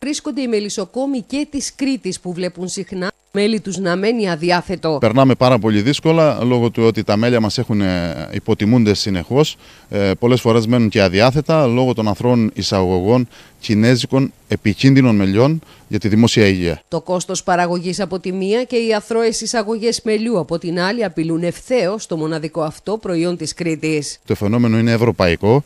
βρίσκονται οι μελισσοκόμοι και της Κρήτης που βλέπουν συχνά μέλη τους να μένει αδιάθετο. Περνάμε πάρα πολύ δύσκολα λόγω του ότι τα μέλια μας έχουν ε, υποτιμούνται συνεχώς. Ε, πολλές φορές μένουν και αδιάθετα λόγω των ανθρώπων εισαγωγών κινέζικων επικίνδυνων μελιών για τη δημόσια υγεία. Το κόστος παραγωγής από τη μία και οι αθρώες εισαγωγές μελιού από την άλλη απειλούν ευθέως το μοναδικό αυτό προϊόν της Κρήτης. Το φαινόμενο είναι ευρωπαϊκό.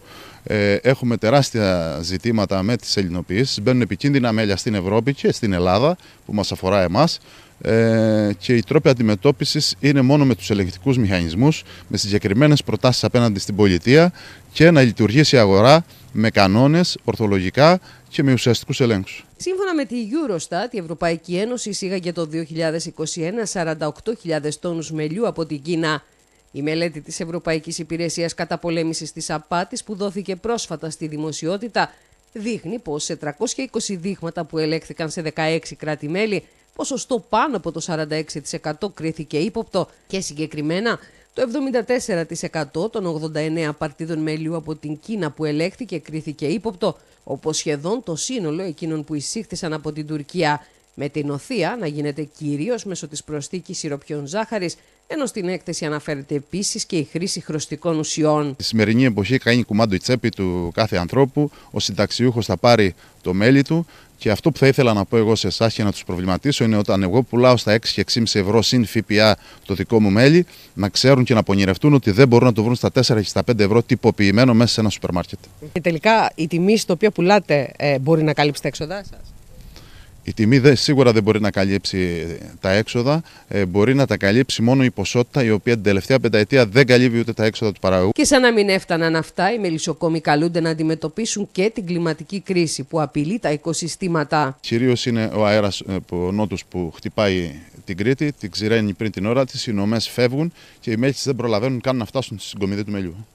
Ε, έχουμε τεράστια ζητήματα με τις ελληνοποιήσεις. Μπαίνουν επικίνδυνα μέλια στην Ευρώπη και στην Ελλάδα που μας αφορά εμάς ε, και οι τρόποι αντιμετώπισης είναι μόνο με τους ελεγκτικούς μηχανισμούς, με συγκεκριμένες προτάσεις απέναντι στην πολιτεία και να λειτουργήσει η αγορά με κανόνες ορθολογικά και με ουσιαστικούς ελέγχους. Σύμφωνα με τη Eurostat, η Ευρωπαϊκή Ένωση εισήγαγε το 2021 48.000 τόνους μελιού από την Κίνα. Η μελέτη της Ευρωπαϊκής Υπηρεσίας Καταπολέμησης της Απάτης που δόθηκε πρόσφατα στη δημοσιότητα δείχνει πως σε 320 δείγματα που ελέγχθηκαν σε 16 κράτη-μέλη ποσοστό πάνω από το 46% κρίθηκε ύποπτο και συγκεκριμένα το 74% των 89 παρτίδων μελιού από την Κίνα που ελέγχθηκε κρίθηκε ύποπτο, όπως σχεδόν το σύνολο εκείνων που εισήχθησαν από την Τουρκία, με την οθεία να γίνεται κυρίως μέσω της προσθήκης σιροπιών ζάχαρης ενώ στην έκθεση αναφέρεται επίσης και η χρήση χρωστικών ουσιών. Στη σημερινή εποχή κάνει κουμάντο η τσέπη του κάθε ανθρώπου. Ο συνταξιούχος θα πάρει το μέλι του. Και αυτό που θα ήθελα να πω εγώ σε εσάς και να τους προβληματίσω είναι όταν εγώ πουλάω στα 6 και 6,5 ευρώ συν ΦΠΑ το δικό μου μέλι, να ξέρουν και να απονηρευτούν ότι δεν μπορούν να το βρουν στα 4 και στα 5 ευρώ τυποποιημένο μέσα σε ένα σούπερ μάρκετ. Και τελικά η τιμή στο οποία πουλάτε ε, μπορεί να καλύψει τα έξοδά σας. Η τιμή δε, σίγουρα δεν μπορεί να καλύψει τα έξοδα. Ε, μπορεί να τα καλύψει μόνο η ποσότητα η οποία την τελευταία πενταετία δεν καλύβει ούτε τα έξοδα του παραγωγού. Και σαν να μην έφταναν αυτά, οι μελισσοκόμοι καλούνται να αντιμετωπίσουν και την κλιματική κρίση που απειλεί τα οικοσυστήματα. Κυρίως είναι ο αέρας ε, ο νότος που χτυπάει την Κρήτη, την ξηραίνει πριν την ώρα της. Οι νομέ φεύγουν και οι μέλισσες δεν προλαβαίνουν καν να φτάσουν στην συγκομιδή του μελιού.